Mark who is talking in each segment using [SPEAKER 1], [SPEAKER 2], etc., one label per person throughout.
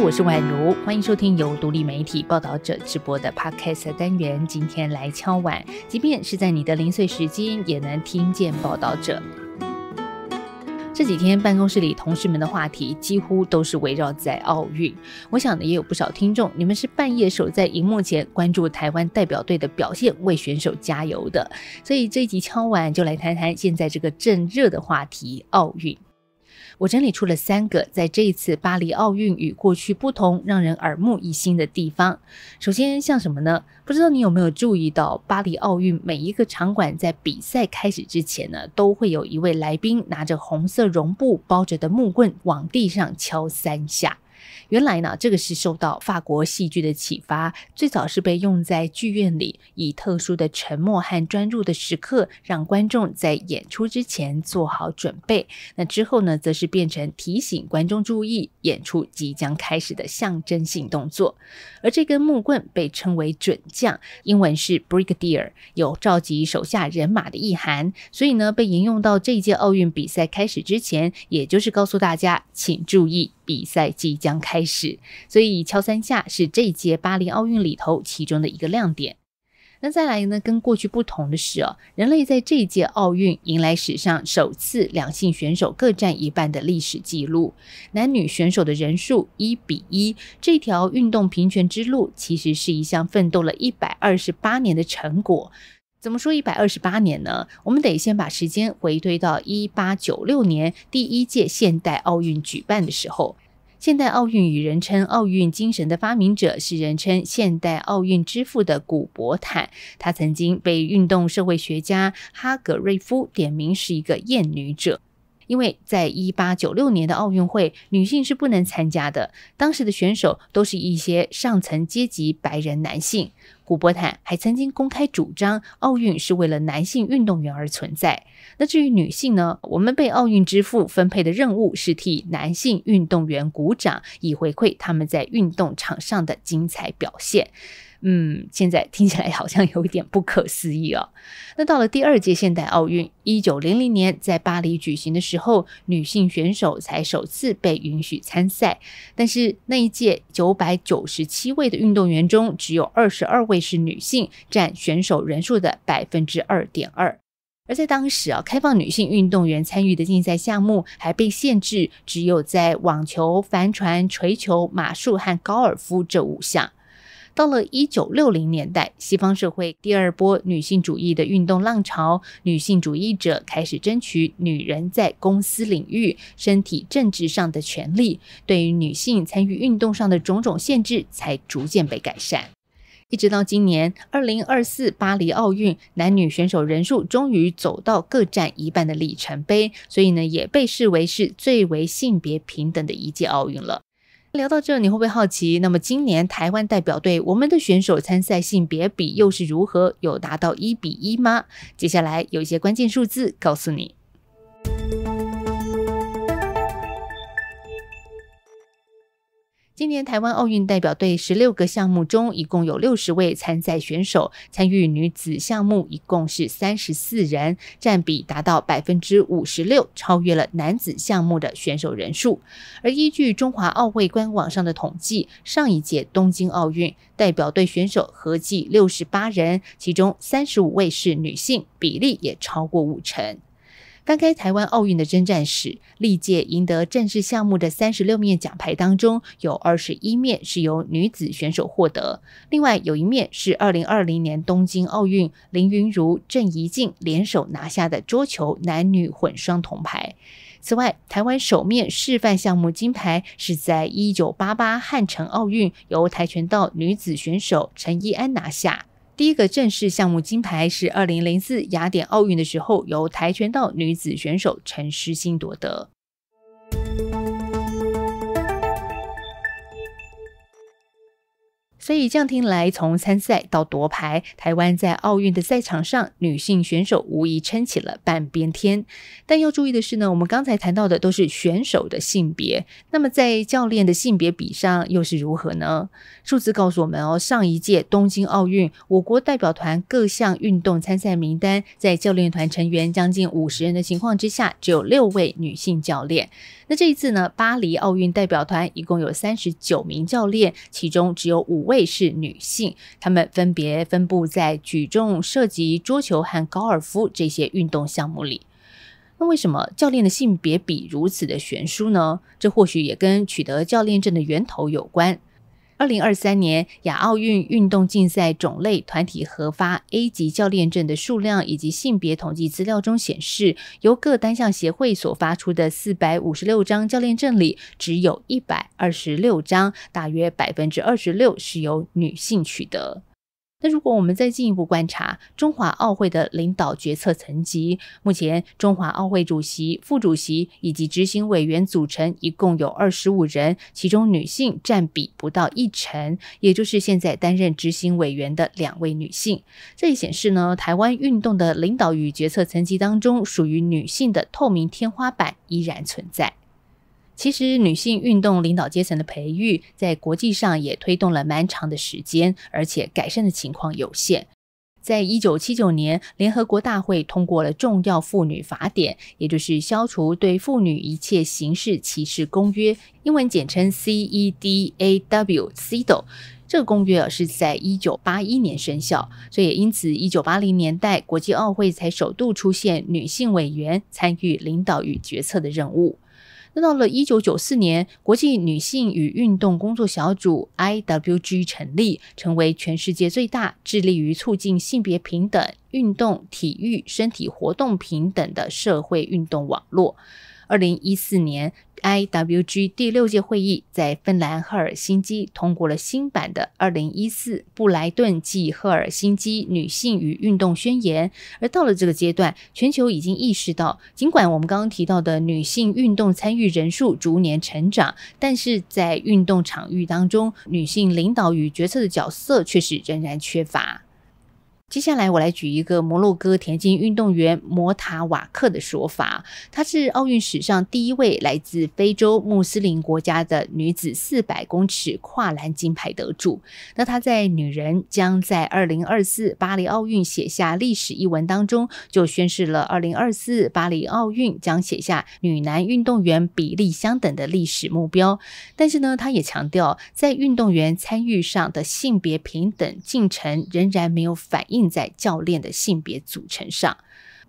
[SPEAKER 1] 我是宛如，欢迎收听由独立媒体报道者直播的 Podcast 单元。今天来敲碗，即便是在你的零碎时间，也能听见报道者。这几天办公室里同事们的话题几乎都是围绕在奥运。我想呢，也有不少听众，你们是半夜守在荧幕前，关注台湾代表队的表现，为选手加油的。所以这一集敲碗就来谈谈现在这个正热的话题——奥运。我整理出了三个在这一次巴黎奥运与过去不同、让人耳目一新的地方。首先，像什么呢？不知道你有没有注意到，巴黎奥运每一个场馆在比赛开始之前呢，都会有一位来宾拿着红色绒布包着的木棍往地上敲三下。原来呢，这个是受到法国戏剧的启发，最早是被用在剧院里，以特殊的沉默和专注的时刻，让观众在演出之前做好准备。那之后呢，则是变成提醒观众注意演出即将开始的象征性动作。而这根木棍被称为“准将”，英文是 Brigadier，有召集手下人马的意涵，所以呢，被引用到这一届奥运比赛开始之前，也就是告诉大家请注意。比赛即将开始，所以敲三下是这届巴黎奥运里头其中的一个亮点。那再来呢？跟过去不同的是哦，人类在这届奥运迎来史上首次两性选手各占一半的历史记录，男女选手的人数一比一。这条运动平权之路其实是一项奋斗了一百二十八年的成果。怎么说一百二十八年呢？我们得先把时间回推到一八九六年第一届现代奥运举办的时候。现代奥运与人称奥运精神的发明者是人称现代奥运之父的古伯坦。他曾经被运动社会学家哈格瑞夫点名是一个厌女者，因为在一八九六年的奥运会，女性是不能参加的。当时的选手都是一些上层阶级白人男性。古伯坦还曾经公开主张，奥运是为了男性运动员而存在。那至于女性呢？我们被奥运之父分配的任务是替男性运动员鼓掌，以回馈他们在运动场上的精彩表现。嗯，现在听起来好像有一点不可思议啊。那到了第二届现代奥运，一九零零年在巴黎举行的时候，女性选手才首次被允许参赛。但是那一届九百九十七位的运动员中，只有二十二位是女性，占选手人数的百分之二点二。而在当时啊，开放女性运动员参与的竞赛项目还被限制，只有在网球、帆船、锤球、马术和高尔夫这五项。到了一九六零年代，西方社会第二波女性主义的运动浪潮，女性主义者开始争取女人在公司领域、身体、政治上的权利，对于女性参与运动上的种种限制才逐渐被改善。一直到今年二零二四巴黎奥运，男女选手人数终于走到各占一半的里程碑，所以呢，也被视为是最为性别平等的一届奥运了。聊到这，你会不会好奇？那么今年台湾代表队我们的选手参赛性别比又是如何，有达到一比一吗？接下来有一些关键数字告诉你。今年台湾奥运代表队十六个项目中，一共有六十位参赛选手参与女子项目，一共是三十四人，占比达到百分之五十六，超越了男子项目的选手人数。而依据中华奥会官网上的统计，上一届东京奥运代表队选手合计六十八人，其中三十五位是女性，比例也超过五成。翻开台湾奥运的征战史，历届赢得正式项目的三十六面奖牌当中，有二十一面是由女子选手获得，另外有一面是二零二零年东京奥运林云如、郑怡静联手拿下的桌球男女混双铜牌。此外，台湾首面示范项目金牌是在一九八八汉城奥运由跆拳道女子选手陈怡安拿下。第一个正式项目金牌是二零零四雅典奥运的时候，由跆拳道女子选手陈诗欣夺得。所以，降停来从参赛到夺牌，台湾在奥运的赛场上，女性选手无疑撑起了半边天。但要注意的是呢，我们刚才谈到的都是选手的性别，那么在教练的性别比上又是如何呢？数字告诉我们哦，上一届东京奥运，我国代表团各项运动参赛名单，在教练团成员将近五十人的情况之下，只有六位女性教练。那这一次呢，巴黎奥运代表团一共有三十九名教练，其中只有五位。被试女性，她们分别分布在举重、射击、桌球和高尔夫这些运动项目里。那为什么教练的性别比如此的悬殊呢？这或许也跟取得教练证的源头有关。二零二三年亚奥运运动竞赛种类团体核发 A 级教练证的数量以及性别统计资料中显示，由各单项协会所发出的四百五十六张教练证里，只有一百二十六张，大约百分之二十六是由女性取得。那如果我们再进一步观察中华奥会的领导决策层级，目前中华奥会主席、副主席以及执行委员组成一共有二十五人，其中女性占比不到一成，也就是现在担任执行委员的两位女性。这也显示呢，台湾运动的领导与决策层级当中，属于女性的透明天花板依然存在。其实，女性运动领导阶层的培育在国际上也推动了蛮长的时间，而且改善的情况有限。在1979年，联合国大会通过了《重要妇女法典》，也就是《消除对妇女一切形式歧视公约》，英文简称 CEDAW。c d 这个公约啊是在1981年生效，所以因此，1980年代国际奥会才首度出现女性委员参与领导与决策的任务。到了一九九四年，国际女性与运动工作小组 （IWG） 成立，成为全世界最大、致力于促进性别平等、运动、体育、身体活动平等的社会运动网络。二零一四年，I W G 第六届会议在芬兰赫尔辛基通过了新版的《二零一四布莱顿暨赫尔辛基女性与运动宣言》。而到了这个阶段，全球已经意识到，尽管我们刚刚提到的女性运动参与人数逐年成长，但是在运动场域当中，女性领导与决策的角色确实仍然缺乏。接下来我来举一个摩洛哥田径运动员摩塔瓦克的说法，她是奥运史上第一位来自非洲穆斯林国家的女子400公尺跨栏金牌得主。那她在《女人将在2024巴黎奥运写下历史一文》当中，就宣示了2024巴黎奥运将写下女男运动员比例相等的历史目标。但是呢，她也强调，在运动员参与上的性别平等进程仍然没有反映。在教练的性别组成上，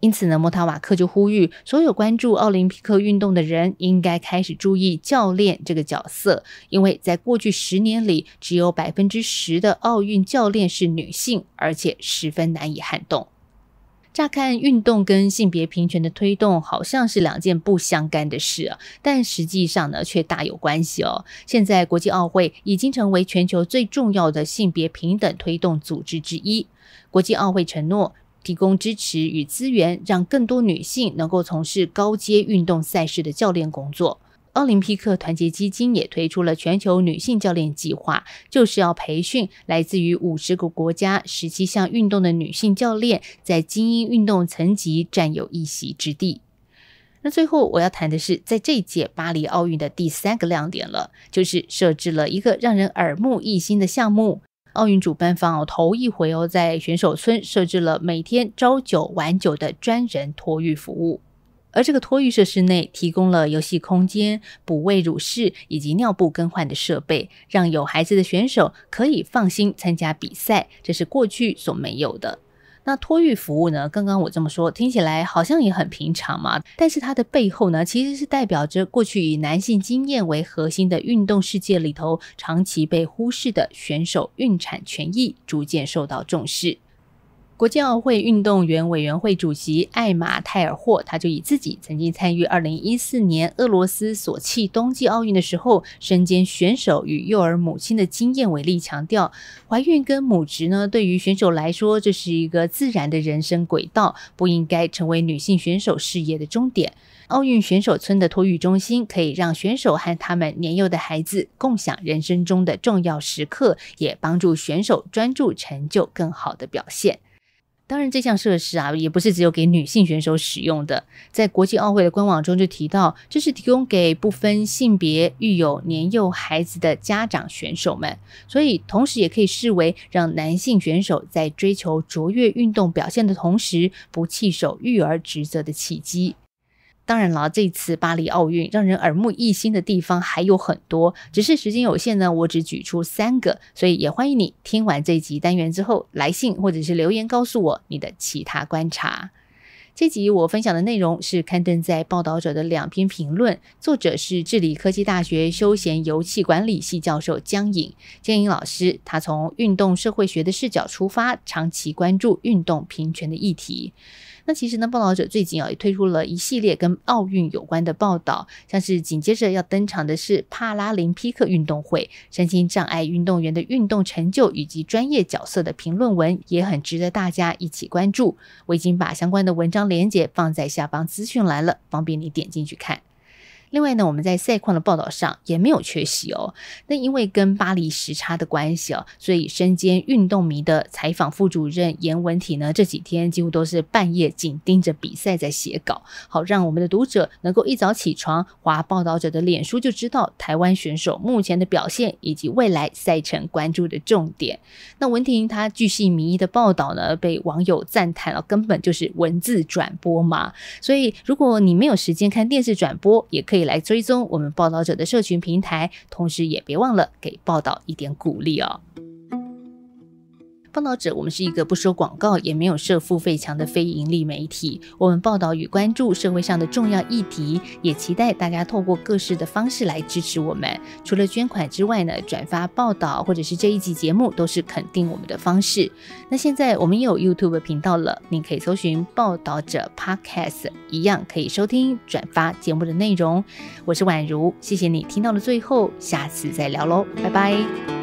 [SPEAKER 1] 因此呢，莫塔瓦克就呼吁所有关注奥林匹克运动的人应该开始注意教练这个角色，因为在过去十年里，只有百分之十的奥运教练是女性，而且十分难以撼动。乍看运动跟性别平权的推动好像是两件不相干的事啊，但实际上呢，却大有关系哦。现在国际奥会已经成为全球最重要的性别平等推动组织之一。国际奥会承诺提供支持与资源，让更多女性能够从事高阶运动赛事的教练工作。奥林匹克团结基金也推出了全球女性教练计划，就是要培训来自于五十个国家十七项运动的女性教练，在精英运动层级占有一席之地。那最后我要谈的是，在这届巴黎奥运的第三个亮点了，就是设置了一个让人耳目一新的项目。奥运主办方哦，头一回哦，在选手村设置了每天朝九晚九的专人托育服务，而这个托育设施内提供了游戏空间、补喂乳室以及尿布更换的设备，让有孩子的选手可以放心参加比赛，这是过去所没有的。那托育服务呢？刚刚我这么说，听起来好像也很平常嘛。但是它的背后呢，其实是代表着过去以男性经验为核心的运动世界里头，长期被忽视的选手孕产权益逐渐受到重视。国际奥会运动员委员会主席艾玛泰尔霍，他就以自己曾经参与二零一四年俄罗斯索契冬季奥运的时候，身兼选手与幼儿母亲的经验为例，强调怀孕跟母职呢，对于选手来说这是一个自然的人生轨道，不应该成为女性选手事业的终点。奥运选手村的托育中心可以让选手和他们年幼的孩子共享人生中的重要时刻，也帮助选手专注成就更好的表现。当然，这项设施啊，也不是只有给女性选手使用的。在国际奥会的官网中就提到，这是提供给不分性别、育有年幼孩子的家长选手们。所以，同时也可以视为让男性选手在追求卓越运动表现的同时，不弃守育儿职责的契机。当然了，这次巴黎奥运让人耳目一新的地方还有很多，只是时间有限呢，我只举出三个。所以也欢迎你听完这集单元之后来信或者是留言告诉我你的其他观察。这集我分享的内容是刊登在《报道者》的两篇评论，作者是治理科技大学休闲油气管理系教授江颖。江颖老师他从运动社会学的视角出发，长期关注运动平权的议题。那其实呢，报道者最近啊也推出了一系列跟奥运有关的报道，像是紧接着要登场的是帕拉林匹克运动会，身心障碍运动员的运动成就以及专业角色的评论文，也很值得大家一起关注。我已经把相关的文章链接放在下方资讯栏了，方便你点进去看。另外呢，我们在赛况的报道上也没有缺席哦。那因为跟巴黎时差的关系哦，所以身兼运动迷的采访副主任严文体呢，这几天几乎都是半夜紧盯着比赛在写稿，好让我们的读者能够一早起床划报道者的脸书，就知道台湾选手目前的表现以及未来赛程关注的重点。那文婷她巨细靡遗的报道呢，被网友赞叹了，根本就是文字转播嘛。所以如果你没有时间看电视转播，也可以。可以来追踪我们报道者的社群平台，同时也别忘了给报道一点鼓励哦。报道者，我们是一个不收广告也没有设付费墙的非盈利媒体，我们报道与关注社会上的重要议题，也期待大家透过各式的方式来支持我们。除了捐款之外呢，转发报道或者是这一集节目都是肯定我们的方式。那现在我们有 YouTube 频道了，您可以搜寻“报道者 Podcast”，一样可以收听转发节目的内容。我是宛如，谢谢你听到了最后，下次再聊喽，拜拜。